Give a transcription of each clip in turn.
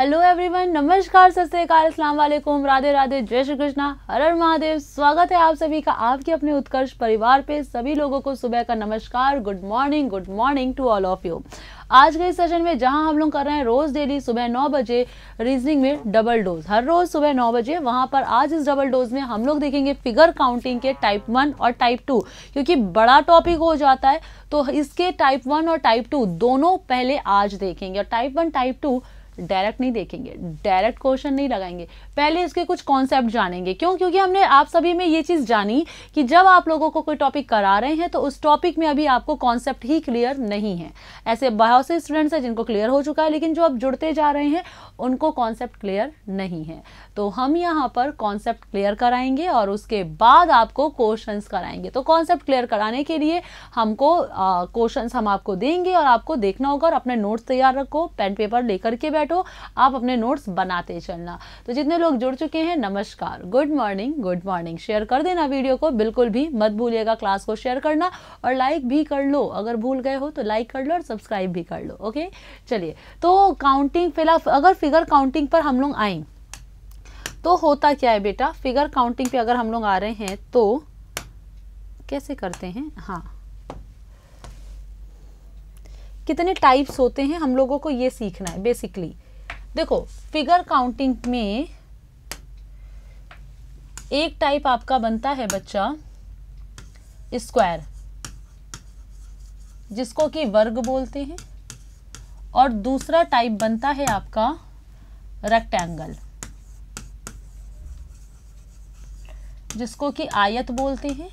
Hello everyone नमस्कार सत अस्सलाम वालेकुम राधे राधे जय श्री कृष्णा हर हर महादेव स्वागत है आप सभी का आपके अपने उत्कर्ष परिवार पे सभी लोगों को सुबह का नमस्कार good morning good morning to all of you आज के इस सेशन में जहां हम लोग कर रहे हैं रोज डेली सुबह नौ बजे रीजनिंग में डबल डोज हर रोज सुबह नौ बजे वहां पर आज इस डबल डोज में हम लोग देखेंगे फिगर काउंटिंग के टाइप वन और टाइप टू क्योंकि बड़ा टॉपिक हो जाता है तो इसके टाइप वन और टाइप टू दोनों पहले आज देखेंगे और type one type two direct नहीं देखेंगे डायरेक्ट क्वेश्चन नहीं लगाएंगे पहले इसके कुछ कॉन्सेप्ट जानेंगे क्यों क्योंकि हमने आप सभी में ये चीज़ जानी कि जब आप लोगों को कोई टॉपिक करा रहे हैं तो उस टॉपिक में अभी आपको कॉन्सेप्ट ही क्लियर नहीं है ऐसे बहुत से स्टूडेंट्स हैं जिनको क्लियर हो चुका है लेकिन जो अब जुड़ते जा रहे हैं उनको कॉन्सेप्ट क्लियर नहीं है तो हम यहाँ पर कॉन्सेप्ट क्लियर कराएंगे और उसके बाद आपको क्वेश्चंस कराएंगे तो कॉन्सेप्ट क्लियर कराने के लिए हमको क्वेश्चंस हम आपको देंगे और आपको देखना होगा और अपने नोट्स तैयार रखो पेन पेपर लेकर के बैठो आप अपने नोट्स बनाते चलना तो जितने लोग जुड़ चुके हैं नमस्कार good morning good morning share कर देना वीडियो को बिल्कुल भी मत भूलिएगा क्लास को शेयर करना और लाइक भी कर लो अगर भूल गए हो तो लाइक कर लो और सब्सक्राइब भी कर लो ओके चलिए तो काउंटिंग फिलहाल अगर फिगर काउंटिंग पर हम लोग आएँ तो होता क्या है बेटा फिगर काउंटिंग पे अगर हम लोग आ रहे हैं तो कैसे करते हैं हाँ कितने टाइप्स होते हैं हम लोगों को ये सीखना है बेसिकली देखो फिगर काउंटिंग में एक टाइप आपका बनता है बच्चा स्क्वायर जिसको कि वर्ग बोलते हैं और दूसरा टाइप बनता है आपका रेक्टेंगल जिसको कि आयत बोलते हैं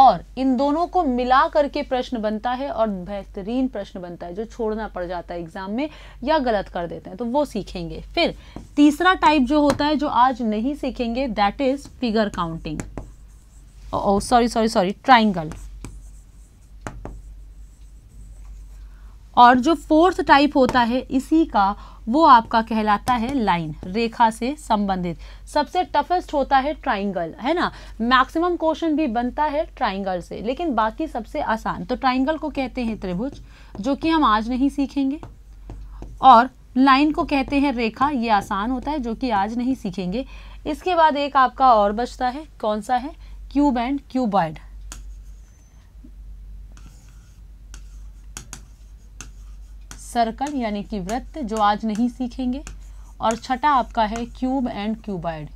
और इन दोनों को मिला करके प्रश्न बनता है और बेहतरीन प्रश्न बनता है जो छोड़ना पड़ जाता है एग्जाम में या गलत कर देते हैं तो वो सीखेंगे फिर तीसरा टाइप जो होता है जो आज नहीं सीखेंगे that is figure counting sorry sorry sorry triangle और जो फोर्थ टाइप होता है इसी का वो आपका कहलाता है लाइन रेखा से संबंधित सबसे टफेस्ट होता है ट्राइंगल है ना मैक्सिमम क्वेश्चन भी बनता है ट्राइंगल से लेकिन बाकी सबसे आसान तो ट्राइंगल को कहते हैं त्रिभुज जो कि हम आज नहीं सीखेंगे और लाइन को कहते हैं रेखा ये आसान होता है जो कि आज नहीं सीखेंगे इसके बाद एक आपका और बचता है कौन सा है क्यूब एंड क्यूबॉइड सर्कल यानी कि वृत्त जो आज नहीं सीखेंगे और छठा आपका है क्यूब एंड क्यूबाइड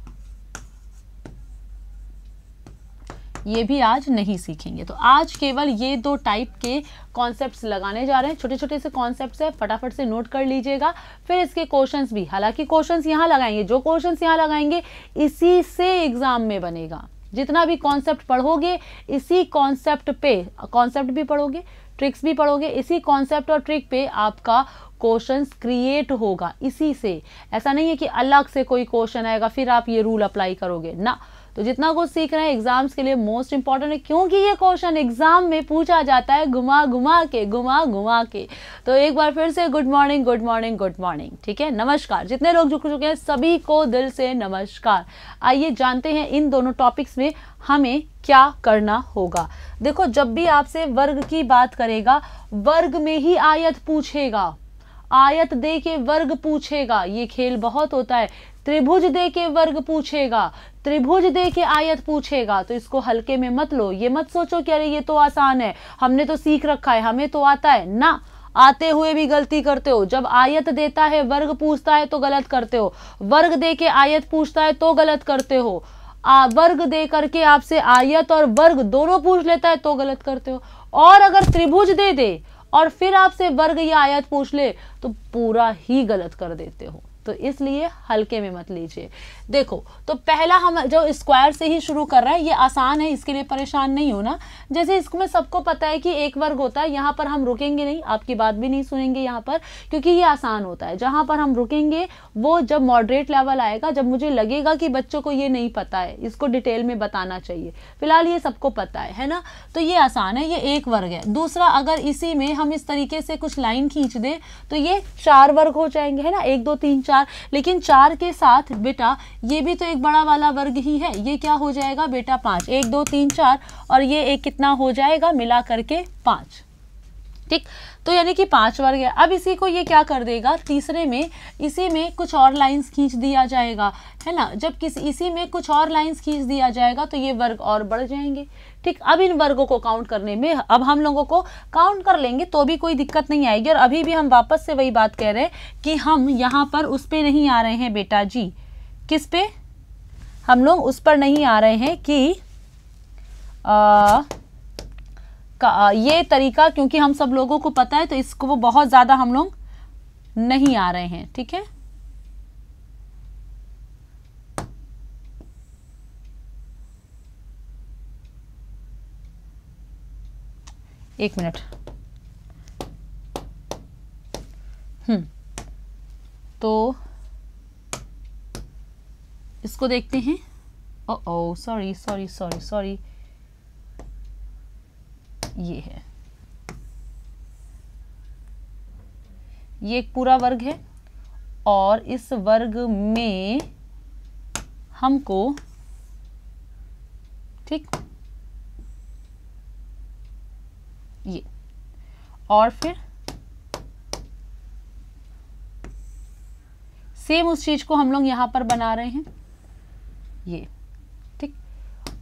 ये भी आज नहीं सीखेंगे तो आज केवल ये दो टाइप के कॉन्सेप्ट्स लगाने जा रहे हैं छोटे छोटे से कॉन्सेप्ट्स है फटाफट से नोट कर लीजिएगा फिर इसके क्वेश्चंस भी हालांकि क्वेश्चंस यहाँ लगाएंगे जो क्वेश्चंस यहाँ लगाएंगे इसी से एग्ज़ाम में बनेगा जितना भी कॉन्सेप्ट पढ़ोगे इसी कॉन्सेप्ट पे कॉन्सेप्ट भी पढ़ोगे ट्रिक्स भी पढ़ोगे इसी कॉन्सेप्ट और ट्रिक पे आपका क्वेश्चन क्रिएट होगा इसी से ऐसा नहीं है कि अलग से कोई क्वेश्चन आएगा फिर आप ये रूल अप्लाई करोगे ना तो जितना कुछ सीख रहे हैं एग्जाम्स के लिए मोस्ट इंपॉर्टेंट है क्योंकि ये क्वेश्चन एग्जाम में पूछा जाता है घुमा घुमा के घुमा घुमा के तो एक बार फिर से good morning good morning good morning ठीक है नमस्कार जितने लोग जुड़ चुके हैं सभी को दिल से नमस्कार आइए जानते हैं इन दोनों टॉपिक्स में हमें क्या करना होगा देखो जब भी आपसे वर्ग की बात करेगा वर्ग में ही आयत पूछेगा आयत दे के वर्ग पूछेगा ये खेल बहुत होता है त्रिभुज दे के वर्ग पूछेगा त्रिभुज दे के आयत पूछेगा तो इसको हल्के में मत लो ये मत सोचो कि अरे ये तो आसान है हमने तो सीख रखा है हमें तो आता है ना आते हुए भी गलती करते हो जब आयत देता है वर्ग पूछता है तो गलत करते हो वर्ग दे के आयत पूछता है तो गलत करते हो वर्ग दे करके आपसे आयत और वर्ग दोनों पूछ लेता है तो गलत करते हो और अगर त्रिभुज दे दे और फिर आपसे वर्ग या आयत पूछ ले तो पूरा ही गलत कर देते हो तो इसलिए हल्के में मत लीजिए देखो तो पहला हम जो स्क्वायर से ही शुरू कर रहे हैं ये आसान है इसके लिए परेशान नहीं होना जैसे इसमें सबको पता है कि एक वर्ग होता है यहाँ पर हम रुकेंगे नहीं आपकी बात भी नहीं सुनेंगे यहाँ पर क्योंकि ये आसान होता है जहाँ पर हम रुकेंगे वो जब मॉडरेट लेवल आएगा जब मुझे लगेगा कि बच्चों को ये नहीं पता है इसको डिटेल में बताना चाहिए फिलहाल ये सबको पता है है ना तो ये आसान है ये एक वर्ग है दूसरा अगर इसी में हम इस तरीके से कुछ लाइन खींच दें तो ये चार वर्ग हो जाएंगे है ना एक दो तीन चार चार लेकिन चार के साथ बेटा ये भी तो एक बड़ा वाला वर्ग ही है ये क्या हो जाएगा बेटा पाँच एक दो तीन चार और ये एक कितना हो जाएगा मिला करके पाँच ठीक तो यानी कि पाँच वर्ग है अब इसी को ये क्या कर देगा तीसरे में इसी में कुछ और लाइन्स खींच दिया जाएगा है ना जब किसी इसी में कुछ और लाइन्स खींच दिया जाएगा तो ये वर्ग और बढ़ जाएंगे ठीक अब इन वर्गों को काउंट करने में अब हम लोगों को काउंट कर लेंगे तो भी कोई दिक्कत नहीं आएगी और अभी भी हम वापस से वही बात कह रहे हैं कि हम यहाँ पर उस पर नहीं आ रहे हैं बेटा जी किस पे हम लोग उस पर नहीं आ रहे हैं कि आ, का ये तरीका क्योंकि हम सब लोगों को पता है तो इसको वो बहुत ज़्यादा हम लोग नहीं आ रहे हैं ठीक है एक मिनट हम्म तो इसको देखते हैं oh oh sorry sorry sorry sorry ये है ये एक पूरा वर्ग है और इस वर्ग में हमको ठीक ये और फिर सेम उस चीज को हम लोग यहां पर बना रहे हैं ये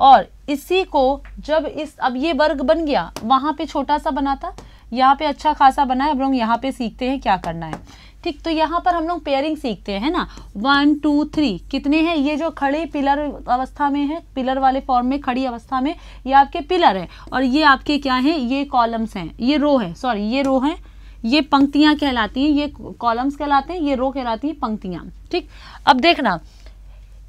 और इसी को जब इस अब ये वर्ग बन गया वहाँ पे छोटा सा बना था यहाँ पे अच्छा खासा बना है अब लोग यहाँ पे सीखते हैं क्या करना है ठीक तो यहाँ पर हम लोग पेयरिंग सीखते हैं ना वन टू थ्री कितने हैं ये जो खड़े पिलर अवस्था में है पिलर वाले फॉर्म में खड़ी अवस्था में ये आपके पिलर है और ये आपके क्या हैं ये कॉलम्स हैं ये रो है सॉरी ये रो है ये पंक्तियाँ कहलाती हैं ये कॉलम्स कहलाते हैं ये रो कहलाती हैं पंक्तियाँ ठीक अब देखना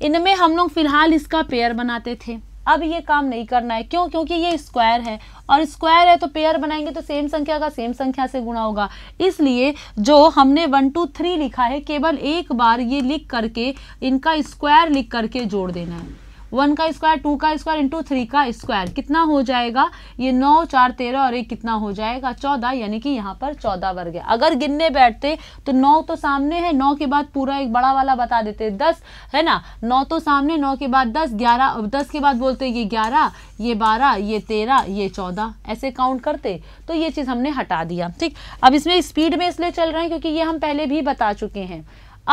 इनमें हम लोग फिलहाल इसका पेयर बनाते थे अब ये काम नहीं करना है क्यों क्योंकि ये स्क्वायर है और स्क्वायर है तो पेयर बनाएंगे तो सेम संख्या का सेम संख्या से गुणा होगा इसलिए जो हमने वन टू थ्री लिखा है केवल एक बार ये लिख करके इनका स्क्वायर लिख करके जोड़ देना है वन का स्क्वायर टू का स्क्वायर इंटू थ्री का स्क्वायर कितना हो जाएगा ये नौ चार तेरह और एक कितना हो जाएगा चौदह यानी कि यहाँ पर चौदह वर्ग है अगर गिनने बैठते तो नौ तो सामने है नौ के बाद पूरा एक बड़ा वाला बता देते दस है ना नौ तो सामने नौ के बाद दस ग्यारह दस के बाद बोलते ये ग्यारह ये बारह ये तेरह ये चौदह ऐसे काउंट करते तो ये चीज़ हमने हटा दिया ठीक अब इसमें स्पीड में इसलिए चल रहे हैं क्योंकि ये हम पहले भी बता चुके हैं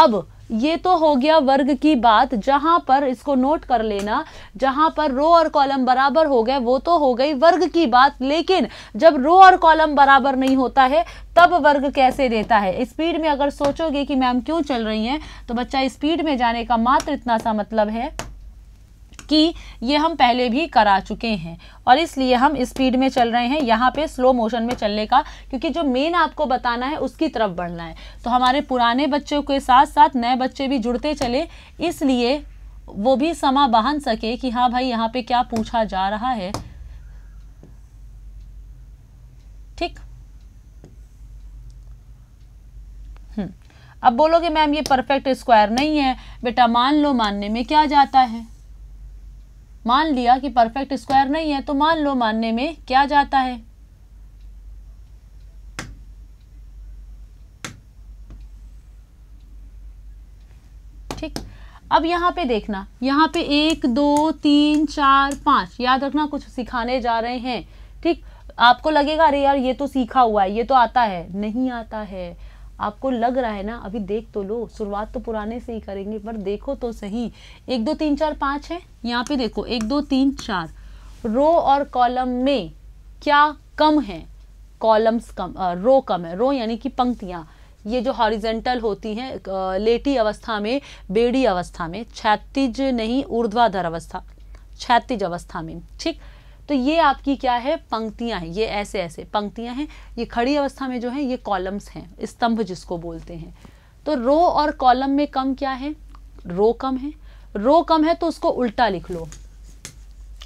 अब ये तो हो गया वर्ग की बात जहां पर इसको नोट कर लेना जहां पर रो और कॉलम बराबर हो गए वो तो हो गई वर्ग की बात लेकिन जब रो और कॉलम बराबर नहीं होता है तब वर्ग कैसे देता है स्पीड में अगर सोचोगे कि मैम क्यों चल रही हैं तो बच्चा स्पीड में जाने का मात्र इतना सा मतलब है कि ये हम पहले भी करा चुके हैं और इसलिए हम स्पीड में चल रहे हैं यहाँ पे स्लो मोशन में चलने का क्योंकि जो मेन आपको बताना है उसकी तरफ बढ़ना है तो हमारे पुराने बच्चों के साथ साथ नए बच्चे भी जुड़ते चले इसलिए वो भी समा बहन सके कि हाँ भाई यहाँ पे क्या पूछा जा रहा है ठीक हम्म। अब बोलोगे मैम ये परफेक्ट स्क्वायर नहीं है बेटा मान लो मानने में क्या जाता है मान लिया कि परफेक्ट स्क्वायर नहीं है तो मान लो मानने में क्या जाता है ठीक अब यहां पे देखना यहाँ पे एक दो तीन चार पांच याद रखना कुछ सिखाने जा रहे हैं ठीक आपको लगेगा अरे यार ये तो सीखा हुआ है ये तो आता है नहीं आता है आपको लग रहा है ना अभी देख तो लो शुरुआत तो पुराने से ही करेंगे पर देखो तो सही एक दो तीन चार पाँच है यहाँ पे देखो एक दो तीन चार रो और कॉलम में क्या कम है कॉलम्स कम आ, रो कम है रो यानी कि पंक्तियाँ ये जो हॉरिजेंटल होती हैं लेटी अवस्था में बेड़ी अवस्था में क्षैतिज नहीं ऊर्ध्वाधर अवस्था क्षैतिज अवस्था में ठीक तो ये आपकी क्या है पंक्तियां हैं ये ऐसे ऐसे पंक्तियां हैं ये खड़ी अवस्था में जो है ये कॉलम्स हैं स्तंभ जिसको बोलते हैं तो रो और कॉलम में कम क्या है रो कम है रो कम है तो उसको उल्टा लिख लो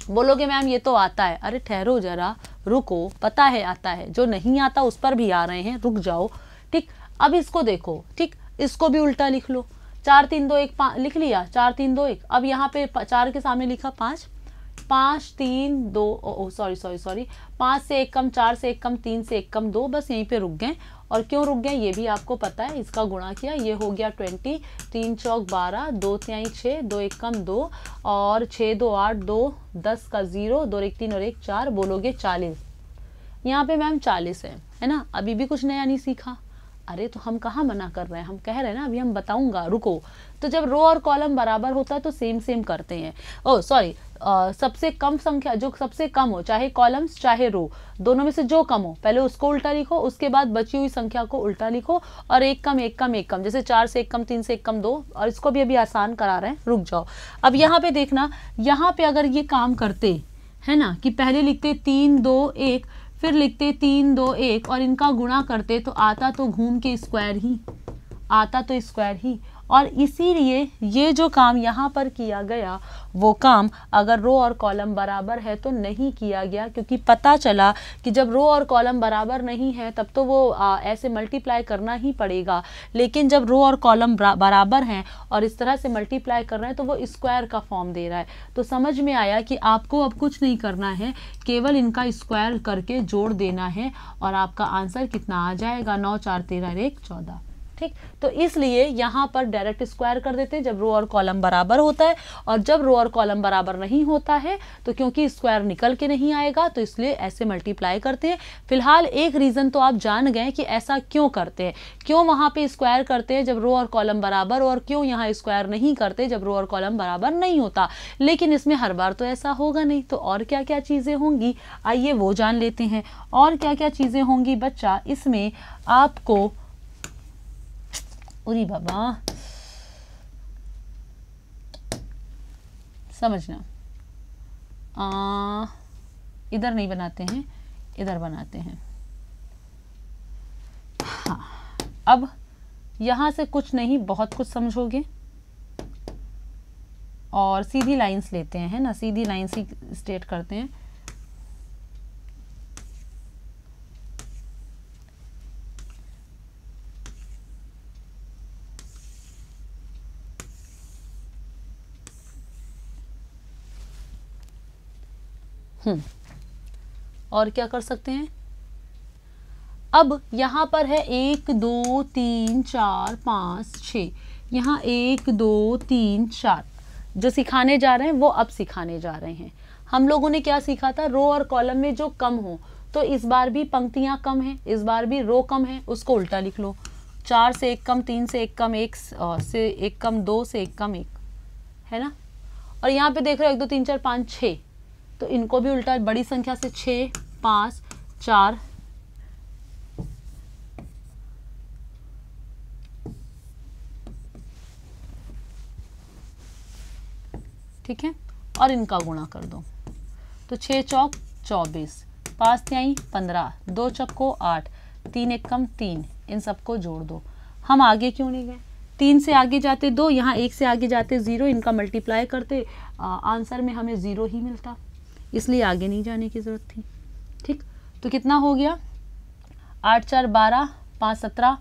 बोलोगे मैम ये तो आता है अरे ठहरो जरा रुको पता है आता है जो नहीं आता उस पर भी आ रहे हैं रुक जाओ ठीक अब इसको देखो ठीक इसको भी उल्टा लिख लो चार तीन दो एक लिख लिया चार तीन दो एक अब यहाँ पे चार के सामने लिखा पाँच पाँच तीन दो सॉरी सॉरी सॉरी पाँच से एक कम चार से एक कम तीन से एक कम दो बस यहीं पे रुक गए और क्यों रुक गए ये भी आपको पता है इसका गुणा किया ये हो गया ट्वेंटी तीन चौक बारह दो त्याई छः दो एक कम दो और छः दो आठ दो दस का ज़ीरो दो एक तीन और एक चार बोलोगे चालीस यहाँ पे मैम चालीस है है ना अभी भी कुछ नया नहीं सीखा अरे तो हम कहाँ मना कर रहे हैं हम कह रहे हैं ना अभी हम बताऊंगा रुको तो जब रो और कॉलम बराबर होता है तो सेम सेम करते हैं ओ सॉरी सबसे कम संख्या जो सबसे कम हो चाहे कॉलम्स चाहे रो दोनों में से जो कम हो पहले उसको उल्टा लिखो उसके बाद बची हुई संख्या को उल्टा लिखो और एक कम एक कम एक कम जैसे चार से एक कम तीन से एक कम दो और इसको भी अभी आसान करा रहे हैं रुक जाओ अब यहाँ पे देखना यहाँ पे अगर ये काम करते है ना कि पहले लिखते तीन दो एक फिर लिखते तीन दो एक और इनका गुणा करते तो आता तो घूम के स्क्वायर ही आता तो स्क्वायर ही और इसीलिए ये जो काम यहाँ पर किया गया वो काम अगर रो और कॉलम बराबर है तो नहीं किया गया क्योंकि पता चला कि जब रो और कॉलम बराबर नहीं है तब तो वो आ, ऐसे मल्टीप्लाई करना ही पड़ेगा लेकिन जब रो और कॉलम बराबर हैं और इस तरह से मल्टीप्लाई कर रहे हैं तो वो स्क्वायर का फॉर्म दे रहा है तो समझ में आया कि आपको अब कुछ नहीं करना है केवल इनका स्क्वायर करके जोड़ देना है और आपका आंसर कितना आ जाएगा नौ चार तेरह एक चौदह ठीक तो इसलिए यहाँ पर डायरेक्ट स्क्वायर कर देते हैं जब रो और कॉलम बराबर होता है और जब रो और कॉलम बराबर नहीं होता है तो क्योंकि स्क्वायर निकल के नहीं आएगा तो इसलिए ऐसे मल्टीप्लाई करते हैं फिलहाल एक रीज़न तो आप जान गए कि ऐसा क्यों करते हैं क्यों वहाँ पे स्क्वायर करते हैं जब रो और कॉलम बराबर और क्यों यहाँ स्क्वायर नहीं करते जब रो और कॉलम बराबर नहीं होता लेकिन इसमें हर बार तो ऐसा होगा नहीं तो और क्या क्या चीज़ें होंगी आइए वो जान लेते हैं और क्या क्या चीज़ें होंगी बच्चा इसमें आपको उरी बाबा समझना आ, इधर नहीं बनाते हैं इधर बनाते हैं हाँ अब यहाँ से कुछ नहीं बहुत कुछ समझोगे और सीधी लाइंस लेते हैं है ना सीधी लाइन ही स्टेट करते हैं हम्म। और क्या कर सकते हैं अब यहाँ पर है एक दो तीन चार पाँच छ यहाँ एक दो तीन चार जो सिखाने जा रहे हैं वो अब सिखाने जा रहे हैं हम लोगों ने क्या सीखा था रो और कॉलम में जो कम हो तो इस बार भी पंक्तियाँ कम हैं इस बार भी रो कम है उसको उल्टा लिख लो चार से एक कम तीन से एक कम एक से एक कम दो से एक कम एक है ना और यहाँ पे देख रहे हो एक दो तीन चार पाँच छः तो इनको भी उल्टा बड़ी संख्या से छः पाँच चार ठीक है और इनका गुणा कर दो तो छ चौक चौबीस पांच त्याई पंद्रह दो चक्को आठ तीन एक कम तीन इन सबको जोड़ दो हम आगे क्यों नहीं गए तीन से आगे जाते दो यहाँ एक से आगे जाते ज़ीरो इनका मल्टीप्लाई करते आ, आंसर में हमें ज़ीरो ही मिलता इसलिए आगे नहीं जाने की ज़रूरत थी ठीक तो कितना हो गया आठ चार बारह पाँच सत्रह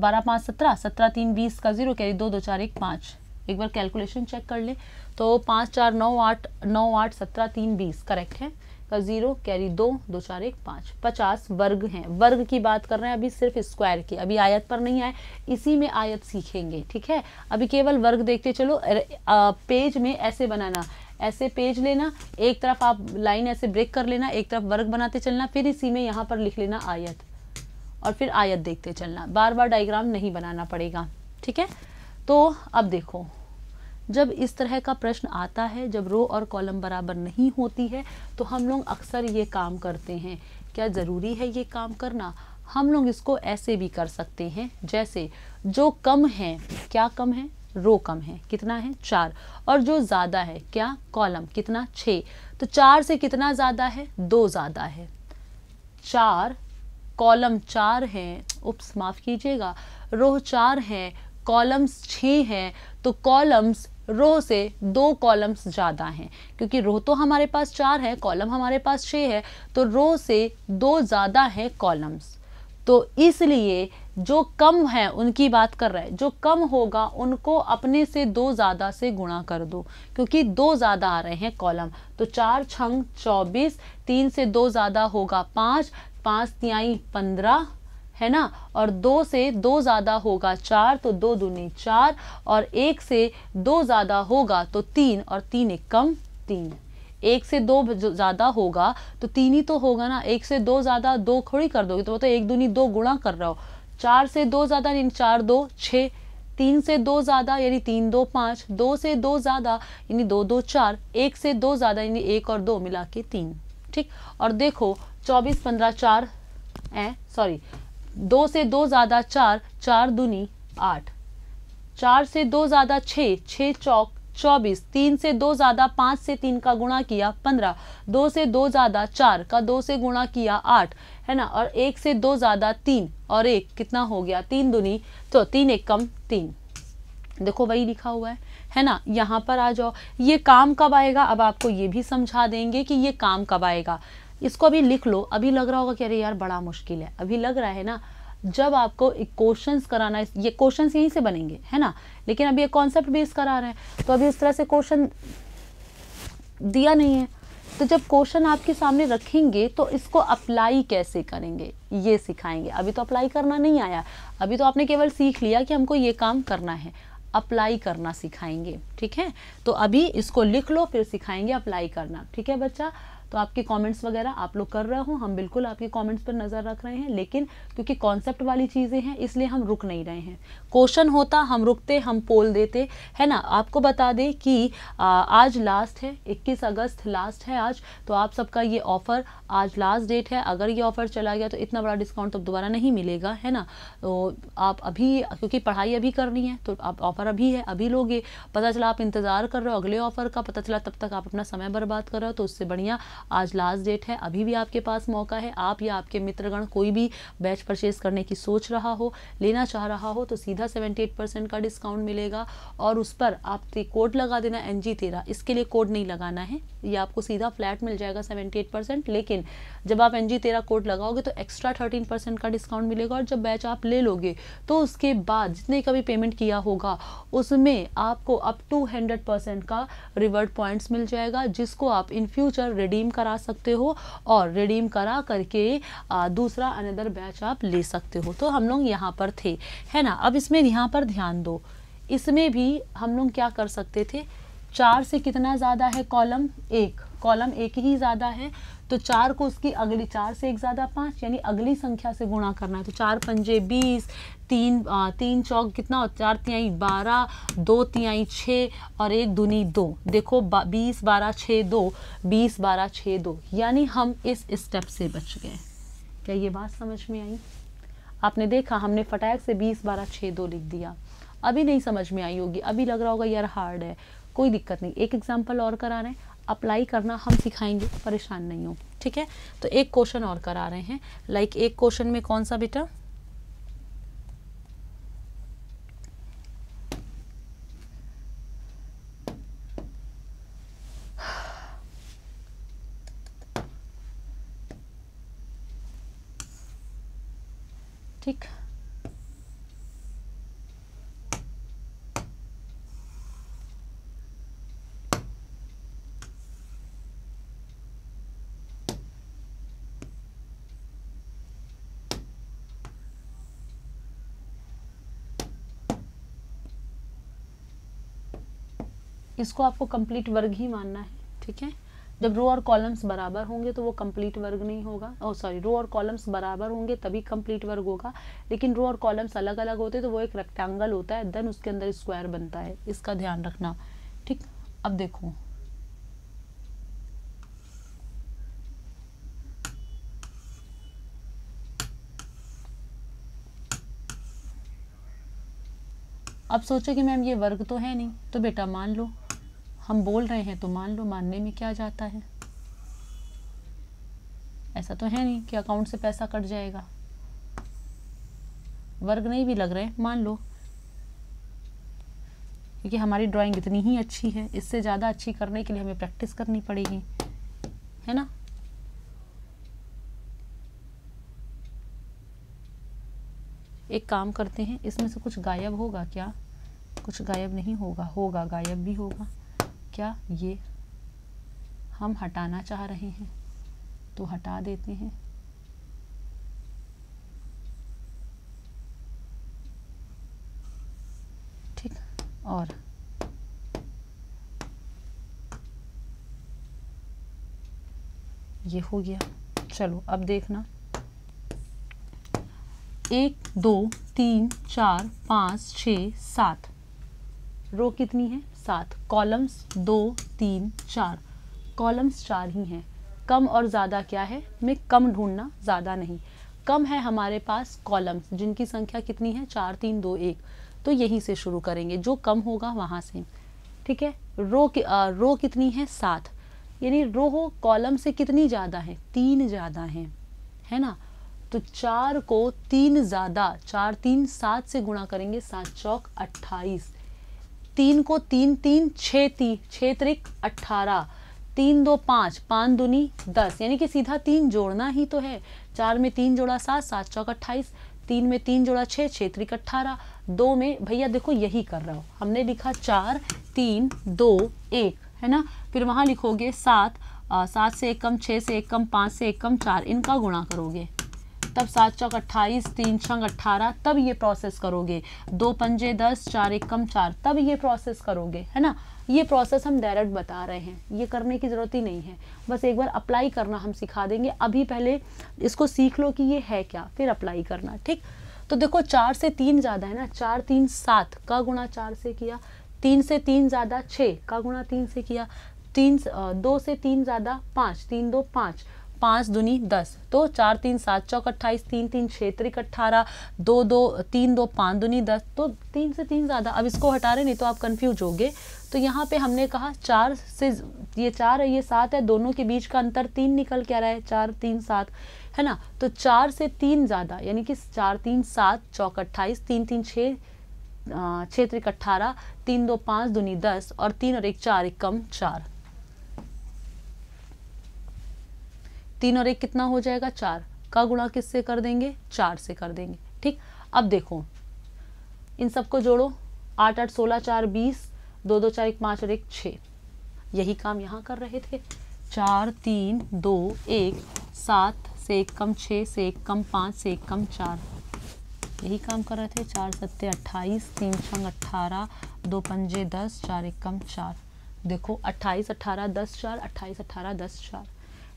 बारह पाँच सत्रह सत्रह तीन बीस का ज़ीरो कैरी दो दो चार एक पाँच एक बार कैलकुलेशन चेक कर ले तो पाँच चार नौ आठ नौ आठ सत्रह तीन बीस करेक्ट है का ज़ीरो कैरी दो दो चार एक पाँच पचास वर्ग हैं वर्ग की बात कर रहे हैं अभी सिर्फ स्क्वायर की अभी आयत पर नहीं आए इसी में आयत सीखेंगे ठीक है अभी केवल वर्ग देखते चलो पेज में ऐसे बनाना ऐसे पेज लेना एक तरफ आप लाइन ऐसे ब्रेक कर लेना एक तरफ वर्ग बनाते चलना फिर इसी में यहाँ पर लिख लेना आयत और फिर आयत देखते चलना बार बार डायग्राम नहीं बनाना पड़ेगा ठीक है तो अब देखो जब इस तरह का प्रश्न आता है जब रो और कॉलम बराबर नहीं होती है तो हम लोग अक्सर ये काम करते हैं क्या ज़रूरी है ये काम करना हम लोग इसको ऐसे भी कर सकते हैं जैसे जो कम है क्या कम है रो कम है कितना है चार और जो ज़्यादा है क्या कॉलम कितना छ तो चार से कितना ज़्यादा है दो ज़्यादा है चार कॉलम चार हैं उप्स माफ़ कीजिएगा रो चार हैं कॉलम्स छ हैं तो कॉलम्स रो से दो कॉलम्स ज़्यादा हैं क्योंकि रो तो हमारे पास चार है कॉलम हमारे पास छ है तो रो से दो ज़्यादा है कॉलम्स तो इसलिए जो कम है उनकी बात कर रहा है जो कम होगा उनको अपने से दो ज़्यादा से गुणा कर दो क्योंकि दो ज़्यादा आ रहे हैं कॉलम तो चार छंग चौबीस तीन से दो ज़्यादा होगा पाँच पाँच तिहाई पंद्रह है ना और दो से दो ज़्यादा होगा चार तो दो दूनी चार और एक से दो ज़्यादा होगा तो तीन और तीन एक कम तीन एक से दो ज़्यादा होगा तो तीन ही तो होगा ना एक से दो ज़्यादा दो थोड़ी कर दोगे तो वो तो एक दूनी दो गुणा कर रहा हो चार से दो ज़्यादा यानी चार दो छः तीन से दो ज़्यादा यानी तीन दो पाँच दो से दो ज़्यादा यानी दो दो चार एक से दो ज़्यादा यानी एक और दो मिला के तीन ठीक और देखो चौबीस पंद्रह चार ए सॉरी दो से दो ज़्यादा चार चार दूनी आठ चार से दो ज़्यादा छः छः चौक चौबीस तीन से दो ज़्यादा पांच से तीन का गुणा किया पंद्रह दो से दो ज़्यादा चार का दो से गुणा किया आठ है ना और एक से दो ज़्यादा तीन और एक कितना हो गया तीन दुनी तो तीन एक कम तीन देखो वही लिखा हुआ है है ना यहाँ पर आ जाओ ये काम कब आएगा अब आपको ये भी समझा देंगे कि ये काम कब आएगा इसको अभी लिख लो अभी लग रहा होगा कि अरे यार बड़ा मुश्किल है अभी लग रहा है ना जब आपको क्वेश्चन कराना ये क्वेश्चन यहीं से बनेंगे है ना लेकिन अभी ये कॉन्सेप्ट बेस करा रहे हैं तो अभी इस तरह से क्वेश्चन दिया नहीं है तो जब क्वेश्चन आपके सामने रखेंगे तो इसको अप्लाई कैसे करेंगे ये सिखाएंगे अभी तो अप्लाई करना नहीं आया अभी तो आपने केवल सीख लिया कि हमको ये काम करना है अप्लाई करना सिखाएंगे ठीक है तो अभी इसको लिख लो फिर सिखाएंगे अप्लाई करना ठीक है बच्चा तो आपके कॉमेंट्स वगैरह आप लोग कर रहे हो हम बिल्कुल आपके कॉमेंट्स पर नज़र रख रहे हैं लेकिन क्योंकि कॉन्सेप्ट वाली चीज़ें हैं इसलिए हम रुक नहीं रहे हैं क्वेश्चन होता हम रुकते हम पोल देते है ना आपको बता दें कि आ, आज लास्ट है इक्कीस अगस्त लास्ट है आज तो आप सबका ये ऑफ़र आज लास्ट डेट है अगर ये ऑफ़र चला गया तो इतना बड़ा डिस्काउंट तो दोबारा नहीं मिलेगा है ना तो आप अभी क्योंकि पढ़ाई अभी करनी है तो आप ऑफ़र अभी है अभी लोगे पता चला आप इंतज़ार कर रहे हो अगले ऑफ़र का पता चला तब तक आप अपना समय बर्बाद कर रहे हो तो उससे बढ़िया आज लास्ट डेट है अभी भी आपके पास मौका है आप या आपके मित्रगण कोई भी बैच परचेज करने की सोच रहा हो लेना चाह रहा हो तो सीधा सेवेंटी एट परसेंट का डिस्काउंट मिलेगा और उस पर आप कोड लगा देना एन जी इसके लिए कोड नहीं लगाना है ये आपको सीधा फ्लैट मिल जाएगा सेवेंटी एट परसेंट लेकिन जब आप एन जी तेरा कोड लगाओगे तो एक्स्ट्रा थर्टीन परसेंट का डिस्काउंट मिलेगा और जब बैच आप ले लोगे तो उसके बाद जितने का भी पेमेंट किया होगा उसमें आपको अप टू हंड्रेड परसेंट का रिवर्ड पॉइंट्स मिल जाएगा जिसको आप इन फ्यूचर रिडीम करा सकते हो और रिडीम करा करके दूसरा अनदर बैच आप ले सकते हो तो हम लोग यहाँ पर थे है ना अब इसमें यहाँ पर ध्यान दो इसमें भी हम लोग क्या कर सकते थे चार से कितना ज़्यादा है कॉलम एक कॉलम एक ही ज़्यादा है तो चार को उसकी अगली चार से एक ज़्यादा पाँच यानी अगली संख्या से गुणा करना है तो चार पंजे बीस तीन आ, तीन चौक कितना हो चार तिहाई बारह दो तिहाई छः और एक दुनी दो देखो बा, बीस बारह छः दो बीस बारह छः दो यानी हम इस स्टेप से बच गए क्या ये बात समझ में आई आपने देखा हमने फटाक से बीस बारह छः दो लिख दिया अभी नहीं समझ में आई होगी अभी लग रहा होगा यार हार्ड है कोई दिक्कत नहीं एक एग्जाम्पल और करा रहे हैं अप्लाई करना हम सिखाएंगे परेशान नहीं हो ठीक है तो एक क्वेश्चन और करा रहे हैं लाइक एक क्वेश्चन में कौन सा बेटा ठीक इसको आपको कंप्लीट वर्ग ही मानना है ठीक है जब रो और कॉलम्स बराबर होंगे तो वो कंप्लीट वर्ग नहीं होगा ओ सॉरी रो और कॉलम्स बराबर होंगे तभी कंप्लीट वर्ग होगा लेकिन रो और कॉलम्स अलग अलग होते तो वो एक रेक्टेंगल होता है देन उसके अंदर स्क्वायर बनता है इसका ध्यान रखना ठीक अब देखो अब सोचो कि मैम ये वर्ग तो है नहीं तो बेटा मान लो हम बोल रहे हैं तो मान लो मानने में क्या जाता है ऐसा तो है नहीं कि अकाउंट से पैसा कट जाएगा वर्ग नहीं भी लग रहे मान लो क्योंकि हमारी ड्राइंग इतनी ही अच्छी है इससे ज़्यादा अच्छी करने के लिए हमें प्रैक्टिस करनी पड़ेगी है ना एक काम करते हैं इसमें से कुछ गायब होगा क्या कुछ गायब नहीं होगा होगा गायब भी होगा क्या ये हम हटाना चाह रहे हैं तो हटा देते हैं ठीक और ये हो गया चलो अब देखना एक दो तीन चार पाँच छ सात रो कितनी है सात कॉलम्स दो तीन चार कॉलम्स चार ही हैं कम और ज़्यादा क्या है में कम ढूंढना ज़्यादा नहीं कम है हमारे पास कॉलम्स जिनकी संख्या कितनी है चार तीन दो एक तो यहीं से शुरू करेंगे जो कम होगा वहाँ से ठीक है रो कि, आ, रो कितनी है सात यानी रो हो कॉलम से कितनी ज़्यादा है तीन ज़्यादा हैं है ना तो चार को तीन ज़्यादा चार तीन सात से गुणा करेंगे सात चौक अट्ठाईस तीन को तीन तीन छः ती छः त्रिक अट्ठारह तीन दो पाँच पाँच दुनी दस यानी कि सीधा तीन जोड़ना ही तो है चार में तीन जोड़ा सात सात चौक अट्ठाईस तीन में तीन जोड़ा छः छः त्रिक अट्ठारह दो में भैया देखो यही कर रहा हो हमने लिखा चार तीन दो एक है ना फिर वहाँ लिखोगे सात सात से एक कम छः से एक कम पाँच से एक कम चार इनका गुणा करोगे तब सात चौक अट्ठाईस तीन छंग अट्ठारह तब ये प्रोसेस करोगे दो पंजे दस चार एक कम चार तब ये प्रोसेस करोगे है ना ये प्रोसेस हम डायरेक्ट बता रहे हैं ये करने की ज़रूरत ही नहीं है बस एक बार अप्लाई करना हम सिखा देंगे अभी पहले इसको सीख लो कि ये है क्या फिर अप्लाई करना ठीक तो देखो चार से तीन ज़्यादा है ना चार तीन सात का गुणा चार से किया तीन से तीन ज़्यादा छः का गुणा तीन से किया तीन दो से तीन ज़्यादा पाँच तीन दो पाँच पाँच दूनी दस तो चार तीन सात चौक अट्ठाईस तीन तीन छः त्रिक अट्ठारह दो दो तीन दो पाँच दूनी दस तो तीन से तीन ज़्यादा अब इसको हटा रहे नहीं तो आप कन्फ्यूज होगे तो यहाँ पे हमने कहा चार से ये चार है ये सात है दोनों के बीच का अंतर तीन निकल के आ रहा है चार तीन सात है ना तो चार से तीन ज़्यादा यानी कि चार तीन सात चौक अट्ठाईस तीन तीन छः क्षेत्र अट्ठारह तीन दो पाँच दूनी दस और तीन और एक चार एक कम चार तीन और एक कितना हो जाएगा चार का गुणा किससे कर देंगे चार से कर देंगे ठीक अब देखो इन सबको जोड़ो आठ आठ सोलह चार बीस दो दो चार एक पाँच और एक छः यही काम यहाँ कर रहे थे चार तीन दो एक सात से एक कम छः से एक कम पाँच से एक कम चार यही काम कर रहे थे चार सत्ते अट्ठाईस तीन छंग अट्ठारह दो पंजे दस चार एक कम चार देखो अट्ठाईस अट्ठारह दस चार अट्ठाईस अट्ठारह दस चार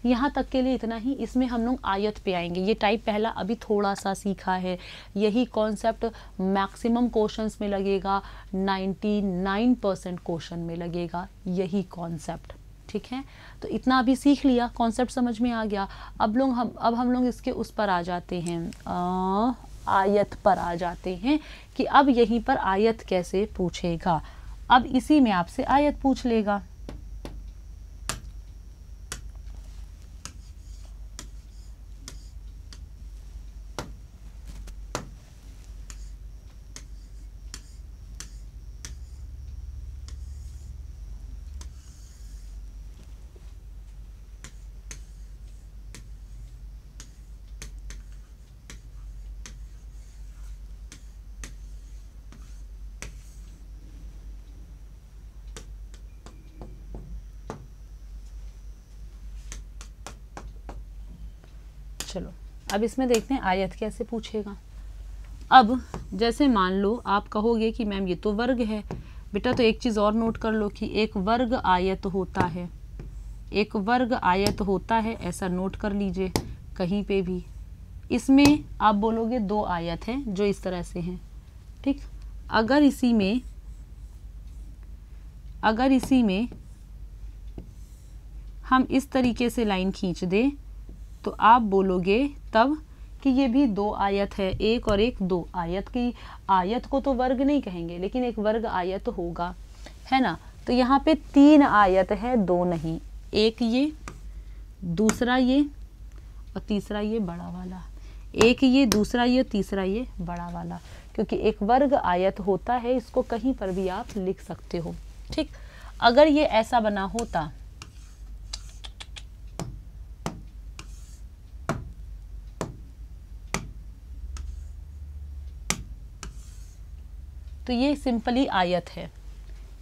यहाँ तक के लिए इतना ही इसमें हम लोग आयत पे आएंगे ये टाइप पहला अभी थोड़ा सा सीखा है यही कॉन्सेप्ट मैक्सिमम क्वेश्चंस में लगेगा 99 परसेंट क्वेश्चन में लगेगा यही कॉन्सेप्ट ठीक है तो इतना अभी सीख लिया कॉन्सेप्ट समझ में आ गया अब लोग हम अब हम लोग इसके उस पर आ जाते हैं आ, आयत पर आ जाते हैं कि अब यहीं पर आयत कैसे पूछेगा अब इसी में आपसे आयत पूछ लेगा अब इसमें देखते हैं आयत कैसे पूछेगा अब जैसे मान लो आप कहोगे कि मैम ये तो वर्ग है बेटा तो एक चीज़ और नोट कर लो कि एक वर्ग आयत होता है एक वर्ग आयत होता है ऐसा नोट कर लीजिए कहीं पे भी इसमें आप बोलोगे दो आयत हैं जो इस तरह से हैं ठीक अगर इसी में अगर इसी में हम इस तरीके से लाइन खींच दें तो आप बोलोगे तब कि ये भी दो आयत है एक और एक दो आयत की आयत को तो वर्ग नहीं कहेंगे लेकिन एक वर्ग आयत होगा है ना तो यहाँ पे तीन आयत है दो नहीं एक ये दूसरा ये और तीसरा ये बड़ा वाला एक ये दूसरा ये तीसरा ये बड़ा वाला क्योंकि एक वर्ग आयत होता है इसको कहीं पर भी आप लिख सकते हो ठीक अगर ये ऐसा बना होता तो ये सिंपली आयत है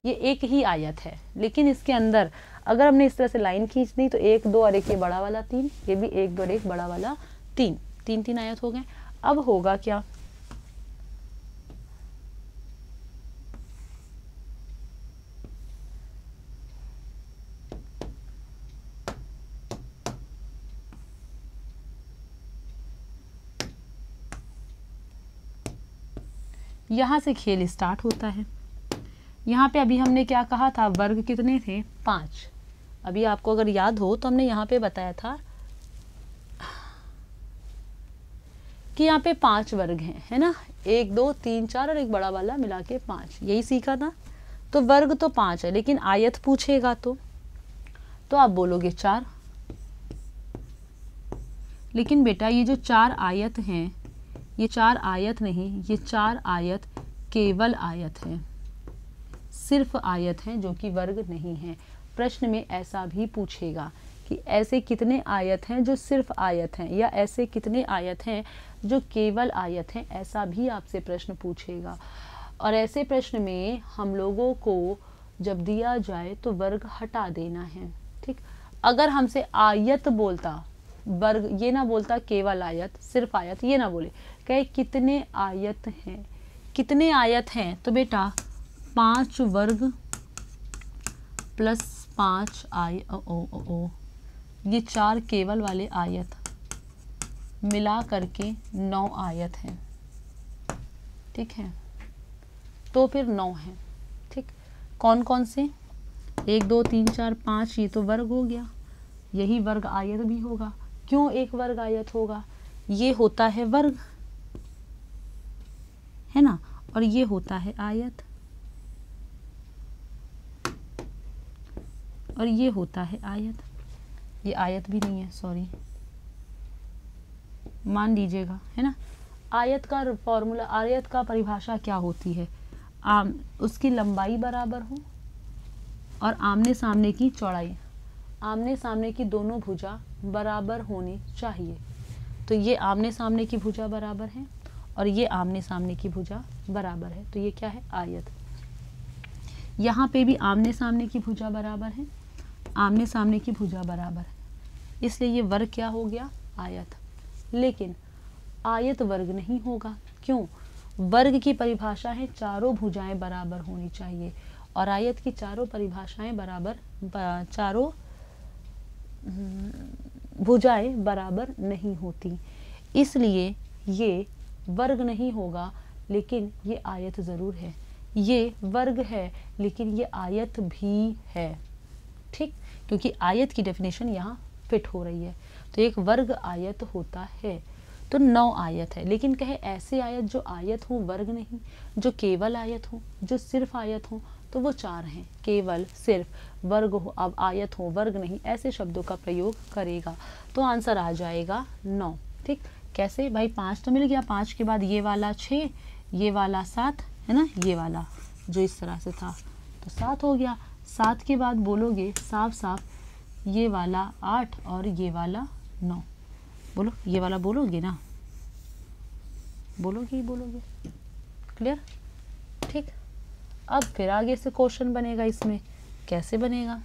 ये एक ही आयत है लेकिन इसके अंदर अगर हमने इस तरह से लाइन खींच दी तो एक दो और एक ये बड़ा वाला तीन ये भी एक दो और एक बड़ा वाला तीन तीन तीन आयत हो गए अब होगा क्या यहाँ से खेल स्टार्ट होता है यहाँ पे अभी हमने क्या कहा था वर्ग कितने थे पाँच अभी आपको अगर याद हो तो हमने यहाँ पे बताया था कि यहाँ पे पांच वर्ग हैं है ना एक दो तीन चार और एक बड़ा वाला मिला के पाँच यही सीखा था तो वर्ग तो पाँच है लेकिन आयत पूछेगा तो तो आप बोलोगे चार लेकिन बेटा ये जो चार आयत हैं ये चार आयत नहीं ये चार आयत केवल आयत हैं सिर्फ आयत हैं जो कि वर्ग नहीं है प्रश्न में ऐसा भी पूछेगा कि ऐसे कितने आयत हैं जो सिर्फ आयत हैं या ऐसे कितने आयत हैं जो केवल आयत हैं ऐसा भी आपसे प्रश्न पूछेगा और ऐसे प्रश्न में हम लोगों को जब दिया जाए तो वर्ग हटा देना है ठीक अगर हमसे आयत बोलता वर्ग ये ना बोलता केवल आयत सिर्फ आयत ये ना बोले कह कितने आयत हैं कितने आयत हैं तो बेटा पाँच वर्ग प्लस पाँच आय ओ, ओ ओ ओ ये चार केवल वाले आयत मिला करके नौ आयत हैं ठीक है तो फिर नौ हैं ठीक कौन कौन से एक दो तीन चार पाँच ये तो वर्ग हो गया यही वर्ग आयत भी होगा क्यों एक वर्ग आयत होगा ये होता है वर्ग है ना और ये होता है आयत और ये होता है आयत ये आयत भी नहीं है सॉरी मान लीजिएगा है ना आयत का फॉर्मूला आयत का परिभाषा क्या होती है आम उसकी लंबाई बराबर हो और आमने सामने की चौड़ाई आमने सामने की दोनों भुजा बराबर होनी चाहिए तो ये आमने सामने की भुजा बराबर है और ये आमने सामने की भुजा बराबर है तो ये क्या है आयत यहाँ पे भी आमने सामने की भुजा बराबर है आमने सामने की भुजा बराबर है इसलिए ये वर्ग क्या हो गया आयत लेकिन आयत वर्ग नहीं होगा क्यों वर्ग की परिभाषा है चारों भुजाएं बराबर होनी चाहिए और आयत की चारों परिभाषाएं बराबर चारों हम्म, भुजाएं बराबर नहीं होती इसलिए ये वर्ग नहीं होगा लेकिन ये आयत ज़रूर है ये वर्ग है लेकिन ये आयत भी है ठीक क्योंकि आयत की डेफिनेशन यहाँ फिट हो रही है तो एक वर्ग आयत होता है तो नौ आयत है लेकिन कहे ऐसे आयत जो आयत हो वर्ग नहीं जो केवल आयत हो जो सिर्फ आयत हो तो वो चार हैं केवल सिर्फ वर्ग हो अब आयत हो वर्ग नहीं ऐसे शब्दों का प्रयोग करेगा तो आंसर आ जाएगा नौ ठीक कैसे भाई पाँच तो मिल गया पाँच के बाद ये वाला छः ये वाला सात है ना ये वाला जो इस तरह से था तो सात हो गया सात के बाद बोलोगे साफ साफ ये वाला आठ और ये वाला नौ बोलो ये वाला बोलोगे ना बोलोगे ही बोलोगे क्लियर ठीक अब फिर आगे से क्वेश्चन बनेगा इसमें कैसे बनेगा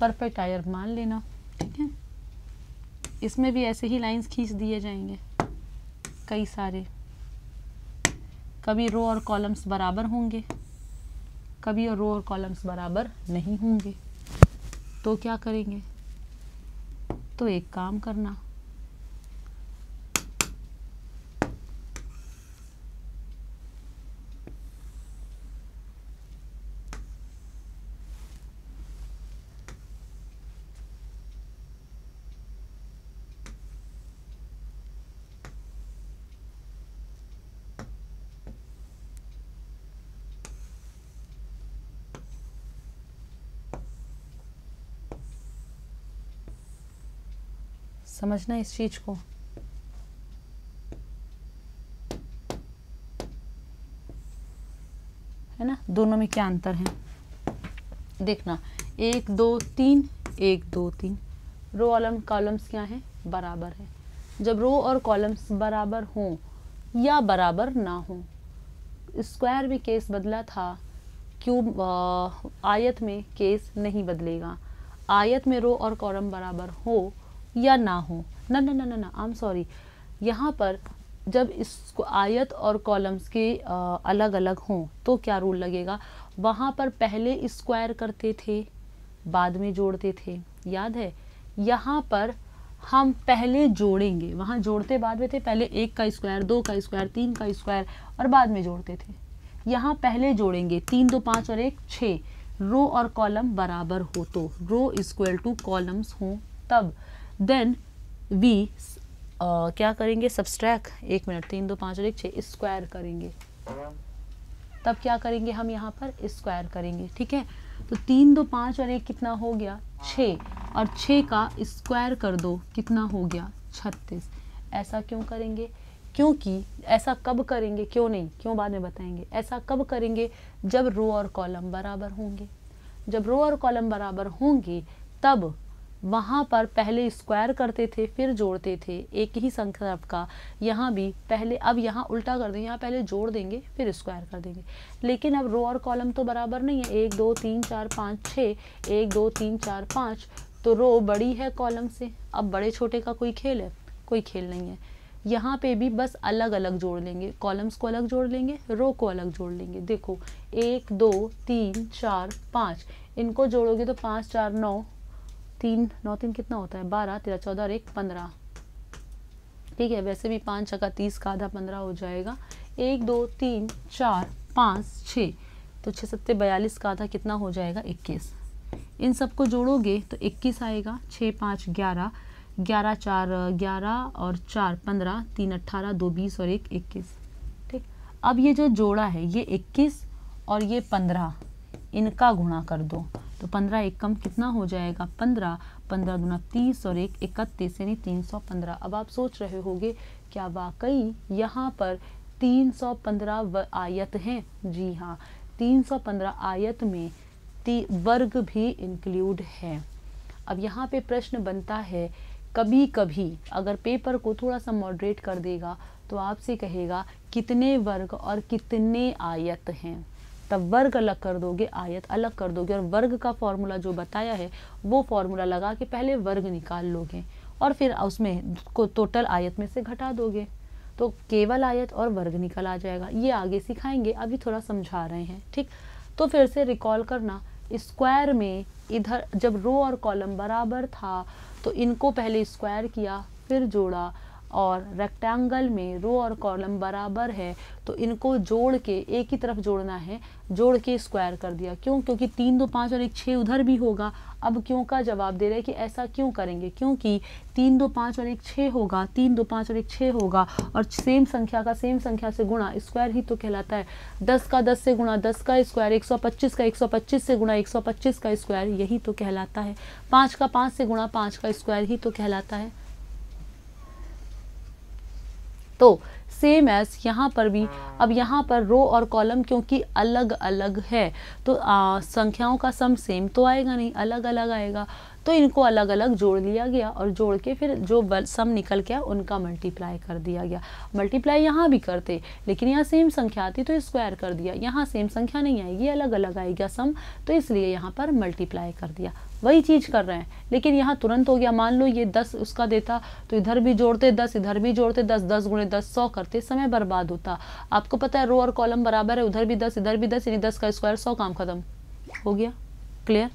परफेक्ट आयर मान लेना ठीक है इसमें भी ऐसे ही लाइंस खींच दिए जाएंगे कई सारे कभी रो और कॉलम्स बराबर होंगे कभी और रो और कॉलम्स बराबर नहीं होंगे तो क्या करेंगे तो एक काम करना समझना इस चीज को है ना दोनों में क्या अंतर है देखना एक दो तीन एक दो तीन रो ऑलम कॉलम्स क्या हैं बराबर है जब रो और कॉलम्स बराबर हों या बराबर ना हो स्क्वायर में केस बदला था क्यों आयत में केस नहीं बदलेगा आयत में रो और कॉलम बराबर हो या ना हो ना ना ना ना ना आई एम सॉरी यहाँ पर जब इसको आयत और कॉलम्स के आ, अलग अलग हों तो क्या रूल लगेगा वहाँ पर पहले स्क्वायर करते थे बाद में जोड़ते थे याद है यहाँ पर हम पहले जोड़ेंगे वहाँ जोड़ते बाद में थे पहले एक का स्क्वायर दो का स्क्वायर तीन का स्क्वायर और बाद में जोड़ते थे यहाँ पहले जोड़ेंगे तीन दो पाँच और एक छः रो और कॉलम बराबर हो तो रो इक्वल टू कॉलम्स हों तब देन वी uh, क्या करेंगे सब्सट्रैक एक मिनट तीन दो पाँच और एक छः स्क्वायर करेंगे तब क्या करेंगे हम यहाँ पर स्क्वायर करेंगे ठीक है तो तीन दो पाँच और एक कितना हो गया छः और छः का स्क्वायर कर दो कितना हो गया छत्तीस ऐसा क्यों करेंगे क्योंकि ऐसा कब करेंगे क्यों नहीं क्यों बाद में बताएंगे ऐसा कब करेंगे जब रो और कॉलम बराबर होंगे जब रो और कॉलम बराबर होंगे तब वहाँ पर पहले स्क्वायर करते थे फिर जोड़ते थे एक ही संख्या का यहाँ भी पहले अब यहाँ उल्टा कर देंगे यहाँ पहले जोड़ देंगे फिर स्क्वायर कर देंगे लेकिन अब रो और कॉलम तो बराबर नहीं है एक दो तीन चार पाँच छः एक दो तीन चार पाँच तो रो बड़ी है कॉलम से अब बड़े छोटे का कोई खेल है कोई खेल नहीं है यहाँ पे भी बस अलग अलग जोड़ लेंगे कॉलम्स को अलग जोड़ लेंगे रो को अलग जोड़ लेंगे देखो एक दो तीन चार पाँच इनको जोड़ोगे तो पाँच चार नौ तीन नौ तीन कितना होता है बारह तेरह चौदह और एक पंद्रह ठीक है वैसे भी पाँच छका तीस का आधा पंद्रह हो जाएगा एक दो तीन चार पाँच छः तो छः सत्ते बयालीस का आधा कितना हो जाएगा इक्कीस इन सबको जोड़ोगे तो इक्कीस आएगा छः पाँच ग्यारह ग्यारह चार ग्यारह और चार पंद्रह तीन अट्ठारह दो बीस और एक इक्कीस ठीक अब ये जो जोड़ा है ये इक्कीस और ये पंद्रह इनका गुणा कर दो तो पंद्रह एक कम कितना हो जाएगा पंद्रह पंद्रह दुना तीस और एक इकतीस यानी तीन सौ पंद्रह अब आप सोच रहे होंगे क्या वाकई यहाँ पर तीन सौ पंद्रह आयत हैं जी हाँ तीन सौ पंद्रह आयत में वर्ग भी इंक्लूड है अब यहाँ पे प्रश्न बनता है कभी कभी अगर पेपर को थोड़ा सा मॉडरेट कर देगा तो आपसे कहेगा कितने वर्ग और कितने आयत हैं तब वर्ग अलग कर दोगे आयत अलग कर दोगे और वर्ग का फॉर्मूला जो बताया है वो फॉर्मूला लगा के पहले वर्ग निकाल लोगे और फिर उसमें को टोटल आयत में से घटा दोगे तो केवल आयत और वर्ग निकल आ जाएगा ये आगे सिखाएंगे अभी थोड़ा समझा रहे हैं ठीक तो फिर से रिकॉल करना स्क्वायर में इधर जब रो और कॉलम बराबर था तो इनको पहले स्क्वायर किया फिर जोड़ा और रेक्टेंगल में रो और कॉलम बराबर है तो इनको जोड़ के एक ही तरफ जोड़ना है जोड़ के स्क्वायर कर दिया क्यों क्योंकि तीन दो पाँच और एक छः उधर भी होगा अब क्यों का जवाब दे रहे हैं कि ऐसा क्यों करेंगे क्योंकि तीन दो पाँच और एक छः होगा तीन दो पाँच और एक छः होगा और सेम संख्या का सेम संख्या से गुणा स्क्वायर ही तो कहलाता है दस का दस से गुणा दस का स्क्वायर एक सौ पच्चीस का एक सौ पच्चीस से गुणा एक सौ पच्चीस का स्क्वायर यही तो कहलाता है पाँच का पाँच से गुणा पाँच का स्क्वायर ही तो कहलाता है तो सेम एज यहाँ पर भी अब यहाँ पर रो और कॉलम क्योंकि अलग अलग है तो आ, संख्याओं का सम सेम तो आएगा नहीं अलग अलग आएगा तो इनको अलग अलग जोड़ लिया गया और जोड़ के फिर जो सम निकल गया उनका मल्टीप्लाई कर दिया गया मल्टीप्लाई यहाँ भी करते लेकिन यहाँ सेम संख्या आती तो स्क्वायर कर दिया यहाँ सेम संख्या नहीं आएगी अलग अलग आएगा सम तो इसलिए यहाँ पर मल्टीप्लाई कर दिया वही चीज़ कर रहे हैं लेकिन यहाँ तुरंत हो गया मान लो ये दस उसका देता तो इधर भी जोड़ते दस इधर भी जोड़ते दस दस गुणे दस सौ करते समय बर्बाद होता आपको पता है रो और कॉलम बराबर है उधर भी दस इधर भी दस यानी दस का स्क्वायर सौ काम खत्म हो गया क्लियर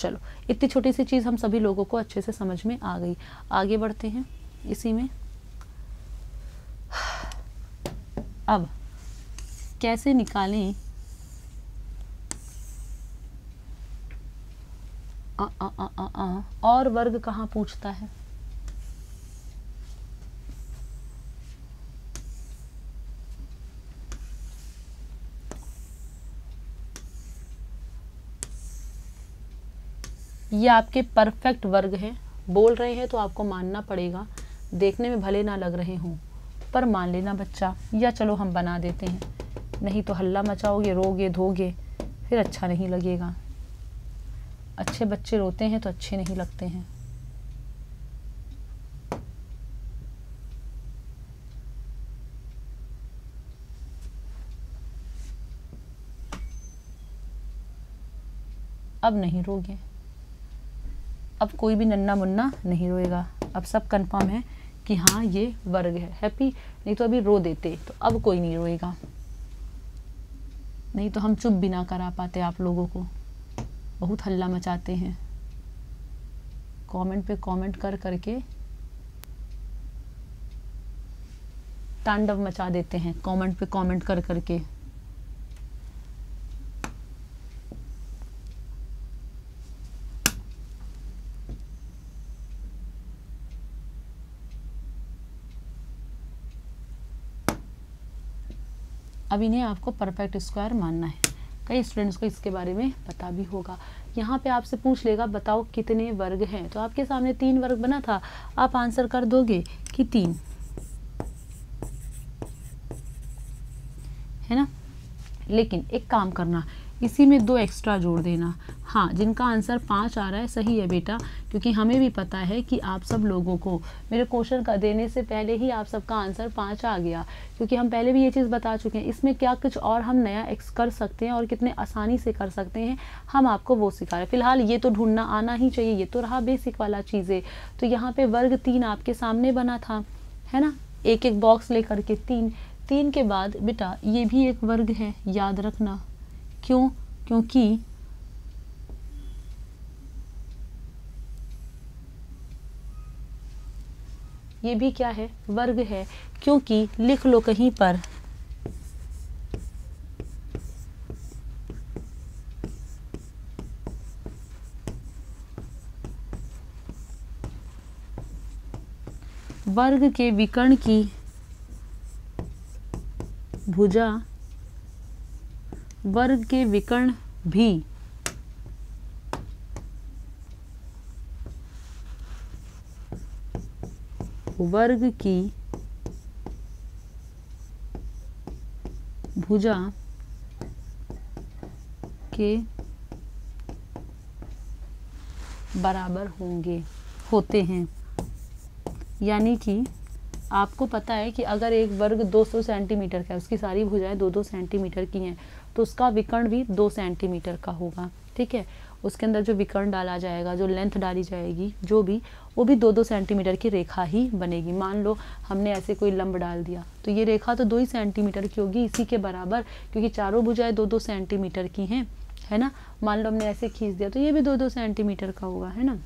चलो इतनी छोटी सी चीज़ हम सभी लोगों को अच्छे से समझ में आ गई आगे बढ़ते हैं इसी में अब कैसे निकालें आ, आ, आ, आ, आ, और वर्ग कहाँ पूछता है ये आपके परफेक्ट वर्ग हैं बोल रहे हैं तो आपको मानना पड़ेगा देखने में भले ना लग रहे हों पर मान लेना बच्चा या चलो हम बना देते हैं नहीं तो हल्ला मचाओगे रोगे धोगे फिर अच्छा नहीं लगेगा अच्छे बच्चे रोते हैं तो अच्छे नहीं लगते हैं अब नहीं रोगे अब कोई भी नन्ना मुन्ना नहीं रोएगा अब सब कंफर्म है कि हाँ ये वर्ग है हैप्पी नहीं तो अभी रो देते तो अब कोई नहीं रोएगा नहीं तो हम चुप भी ना करा पाते आप लोगों को बहुत हल्ला मचाते हैं कमेंट पे कमेंट कर करके तांडव मचा देते हैं कमेंट पे कमेंट कर करके अब इन्हें आपको परफेक्ट स्क्वायर मानना है कई स्टूडेंट्स को इसके बारे में पता भी होगा यहाँ पे आपसे पूछ लेगा बताओ कितने वर्ग हैं तो आपके सामने तीन वर्ग बना था आप आंसर कर दोगे कि तीन है ना लेकिन एक काम करना इसी में दो एक्स्ट्रा जोड़ देना हाँ जिनका आंसर पाँच आ रहा है सही है बेटा क्योंकि हमें भी पता है कि आप सब लोगों को मेरे क्वेश्चन का देने से पहले ही आप सबका आंसर पाँच आ गया क्योंकि हम पहले भी ये चीज़ बता चुके हैं इसमें क्या कुछ और हम नया एक्स कर सकते हैं और कितने आसानी से कर सकते हैं हम आपको वो सिखा रहे हैं फिलहाल ये तो ढूंढना आना ही चाहिए ये तो रहा बेसिक वाला चीज़ें तो यहाँ पर वर्ग तीन आपके सामने बना था है ना एक एक बॉक्स लेकर के तीन तीन के बाद बेटा ये भी एक वर्ग है याद रखना क्यों क्योंकि ये भी क्या है वर्ग है क्योंकि लिख लो कहीं पर वर्ग के विकर्ण की भुजा वर्ग के विकर्ण भी वर्ग की भुजा के बराबर होंगे होते हैं यानी कि आपको पता है कि अगर एक वर्ग 200 सेंटीमीटर का है उसकी सारी भुजाएं 2-2 सेंटीमीटर की हैं तो उसका विकर्ण भी दो सेंटीमीटर का होगा ठीक है उसके अंदर जो विकर्ण डाला जाएगा जो लेंथ डाली जाएगी जो भी वो भी दो दो सेंटीमीटर की रेखा ही बनेगी मान लो हमने ऐसे कोई लंब डाल दिया तो ये रेखा तो दो ही सेंटीमीटर की होगी इसी के बराबर क्योंकि चारों भुजाएं दो दो सेंटीमीटर की हैं है ना मान लो हमने ऐसे खींच दिया तो ये भी दो दो सेंटीमीटर का होगा है ना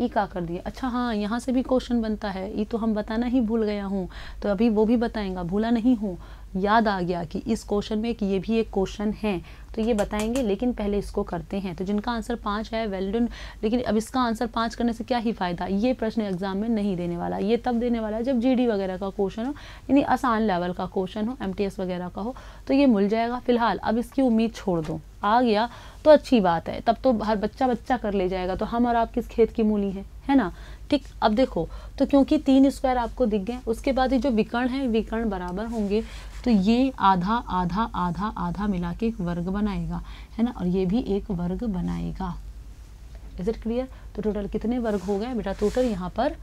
ई का कर दिया अच्छा हाँ यहाँ से भी क्वेश्चन बनता है ई तो हम बताना ही भूल गया हूँ तो अभी वो भी बताएंगा भूला नहीं हूँ याद आ गया कि इस क्वेश्चन में कि ये भी एक क्वेश्चन है तो ये बताएंगे लेकिन पहले इसको करते हैं तो जिनका आंसर पाँच है वेल डन लेकिन अब इसका आंसर पाँच करने से क्या ही फ़ायदा ये प्रश्न एग्जाम में नहीं देने वाला ये तब देने वाला है जब जीडी वगैरह का क्वेश्चन हो यानी आसान लेवल का क्वेश्चन हो एम वगैरह का हो तो ये मिल जाएगा फिलहाल अब इसकी उम्मीद छोड़ दो आ गया तो अच्छी बात है तब तो हर बच्चा बच्चा कर ले जाएगा तो हम और आप किस खेत की मूली हैं है ना ठीक अब देखो तो क्योंकि तीन स्क्वायर आपको दिख गए उसके बाद ये जो विकर्ण है विकर्ण बराबर होंगे तो ये आधा आधा आधा आधा मिला के एक वर्ग बनाएगा है ना और ये भी एक वर्ग बनाएगा इज इट क्लियर तो टोटल कितने वर्ग हो गए बेटा टोटल यहाँ पर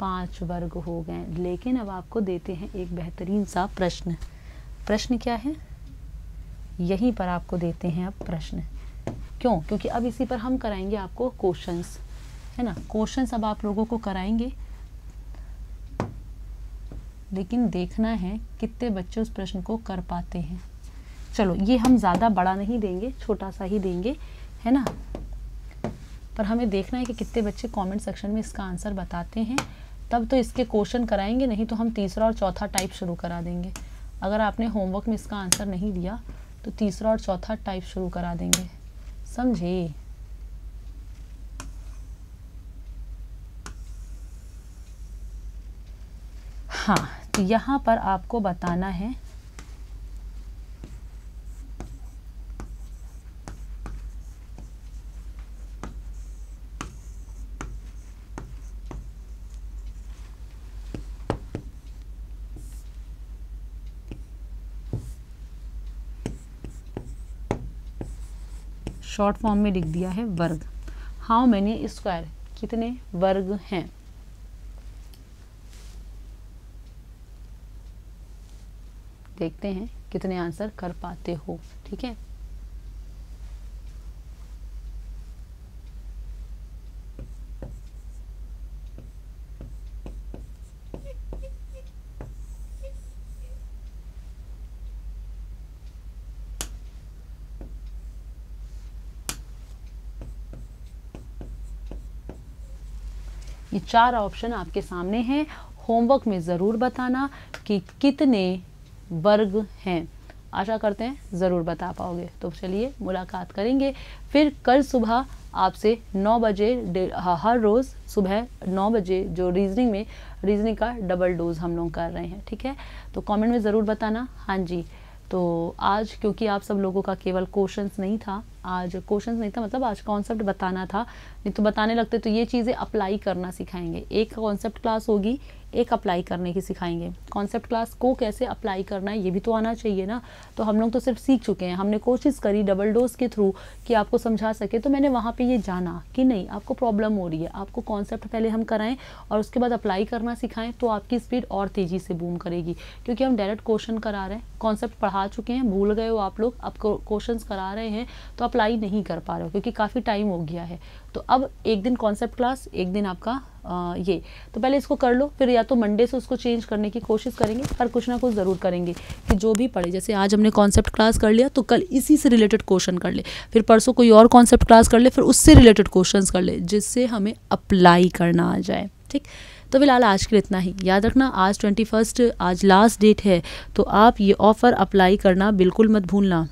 पांच वर्ग हो गए लेकिन अब आपको देते हैं एक बेहतरीन सा प्रश्न प्रश्न क्या है यहीं पर आपको देते हैं अब प्रश्न क्यों क्योंकि अब इसी पर हम कराएंगे आपको क्वेश्चंस है ना क्वेश्चन अब आप लोगों को कराएंगे लेकिन देखना है कितने बच्चे उस प्रश्न को कर पाते हैं चलो ये हम ज़्यादा बड़ा नहीं देंगे छोटा सा ही देंगे है ना पर हमें देखना है कि कितने बच्चे कमेंट सेक्शन में इसका आंसर बताते हैं तब तो इसके क्वेश्चन कराएंगे नहीं तो हम तीसरा और चौथा टाइप शुरू करा देंगे अगर आपने होमवर्क में इसका आंसर नहीं दिया तो तीसरा और चौथा टाइप शुरू करा देंगे समझे हाँ तो यहाँ पर आपको बताना है शॉर्ट फॉर्म में लिख दिया है वर्ग हाउ मैनी स्क्वायर कितने वर्ग हैं देखते हैं कितने आंसर कर पाते हो ठीक है ये चार ऑप्शन आपके सामने हैं होमवर्क में ज़रूर बताना कि कितने वर्ग हैं आशा करते हैं ज़रूर बता पाओगे तो चलिए मुलाकात करेंगे फिर कल सुबह आपसे 9 बजे हर रोज़ सुबह 9 बजे जो रीजनिंग में रीजनिंग का डबल डोज हम लोग कर रहे हैं ठीक है तो कमेंट में ज़रूर बताना हाँ जी तो आज क्योंकि आप सब लोगों का केवल क्वेश्चंस नहीं था आज क्वेश्चन नहीं था मतलब आज कॉन्सेप्ट बताना था नहीं तो बताने लगते तो ये चीज़ें अप्लाई करना सिखाएंगे एक कॉन्सेप्ट क्लास होगी एक अप्लाई करने की सिखाएंगे कॉन्सेप्ट क्लास को कैसे अप्लाई करना है ये भी तो आना चाहिए ना तो हम लोग तो सिर्फ सीख चुके हैं हमने कोशिश करी डबल डोज के थ्रू कि आपको समझा सके तो मैंने वहाँ पे ये जाना कि नहीं आपको प्रॉब्लम हो रही है आपको कॉन्सेप्ट पहले हम कराएं और उसके बाद अप्लाई करना सिखाएं तो आपकी स्पीड और तेज़ी से बूम करेगी क्योंकि हम डायरेक्ट क्वेश्चन करा रहे हैं कॉन्सेप्ट पढ़ा चुके हैं भूल गए हो आप लोग आपको क्वेश्चन करा रहे हैं तो आप अप्लाई नहीं कर पा रहे हो क्योंकि काफ़ी टाइम हो गया है तो अब एक दिन कॉन्सेप्ट क्लास एक दिन आपका आ, ये तो पहले इसको कर लो फिर या तो मंडे से उसको चेंज करने की कोशिश करेंगे पर कुछ ना कुछ ज़रूर करेंगे कि जो भी पढ़े जैसे आज हमने कॉन्सेप्ट क्लास कर लिया तो कल इसी से रिलेटेड क्वेश्चन कर ले फिर परसों कोई और कॉन्सेप्ट क्लास कर ले फिर उससे रिलेटेड क्वेश्चन कर ले जिससे हमें अप्लाई करना आ जाए ठीक तो फिलहाल आज के लिए इतना ही याद रखना आज ट्वेंटी फर्स्ट आज लास्ट डेट है तो आप ये ऑफ़र अप्लाई करना बिल्कुल मत भूलना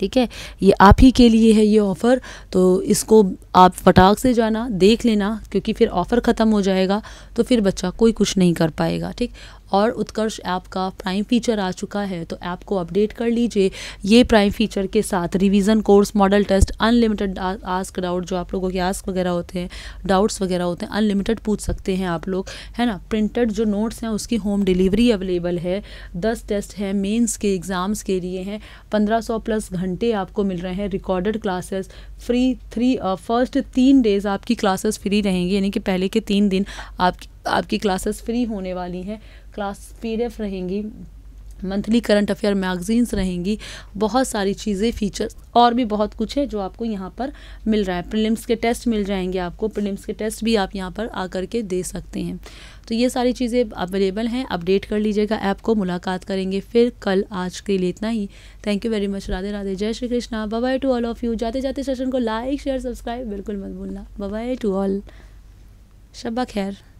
ठीक है ये आप ही के लिए है ये ऑफ़र तो इसको आप फटाक से जाना देख लेना क्योंकि फिर ऑफ़र ख़त्म हो जाएगा तो फिर बच्चा कोई कुछ नहीं कर पाएगा ठीक और उत्कर्ष ऐप का प्राइम फीचर आ चुका है तो ऐप को अपडेट कर लीजिए ये प्राइम फीचर के साथ revision course model test unlimited ask doubt जो आप लोगों के आस्क वगैरह होते हैं डाउट्स वगैरह होते हैं अनलिमिटेड पूछ सकते हैं आप लोग है ना प्रिंटेड जो नोट्स हैं उसकी होम डिलीवरी अवेलेबल है दस टेस्ट हैं मेन्स के एग्ज़ाम्स के लिए हैं पंद्रह सौ प्लस घंटे आपको मिल रहे हैं recorded classes free three first तीन डेज़ आपकी क्लासेस फ्री रहेंगी यानी कि पहले के तीन दिन आपकी आपकी क्लासेस फ्री होने वाली हैं क्लास पी रहेंगी मंथली करंट अफेयर मैगजीन्स रहेंगी बहुत सारी चीज़ें फीचर्स और भी बहुत कुछ है जो आपको यहाँ पर मिल रहा है प्रिलिम्स के टेस्ट मिल जाएंगे आपको प्रिलिम्स के टेस्ट भी आप यहाँ पर आकर के दे सकते हैं तो ये सारी चीज़ें अवेलेबल हैं अपडेट कर लीजिएगा ऐप को मुलाकात करेंगे फिर कल आज के लिए इतना ही thank you very much Radhe Radhe जय Shri Krishna bye bye to all of you जाते जाते सेशन को लाइक शेयर सब्सक्राइब बिल्कुल मत भूलना बबाई टू ऑल शब्बा खैर